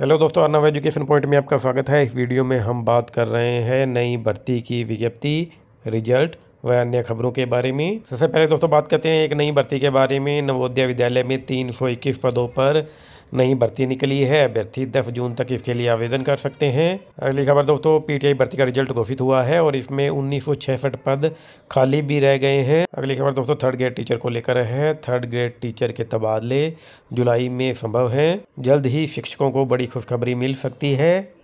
hello दोस्तों Arnav education point में आपका स्वागत है इस वीडियो में हम बात कर रहे हैं नई भर्ती की विज्ञप्ति रिजल्ट व अन्य खबरों के बारे में सबसे पहले दोस्तों बात करते हैं एक नई भर्ती के बारे में नवोदय विद्यालय में तीन सौ इक्कीस पदों पर नई भर्ती निकली है अभ्यर्थी दस जून तक इसके लिए आवेदन कर सकते हैं अगली खबर दोस्तों पीटीआई भर्ती का रिजल्ट घोषित हुआ है और इसमें उन्नीस पद खाली भी रह गए हैं अगली खबर दोस्तों थर्ड ग्रेड टीचर को लेकर है थर्ड ग्रेड टीचर के तबादले जुलाई में संभव है जल्द ही शिक्षकों को बड़ी खुशखबरी मिल सकती है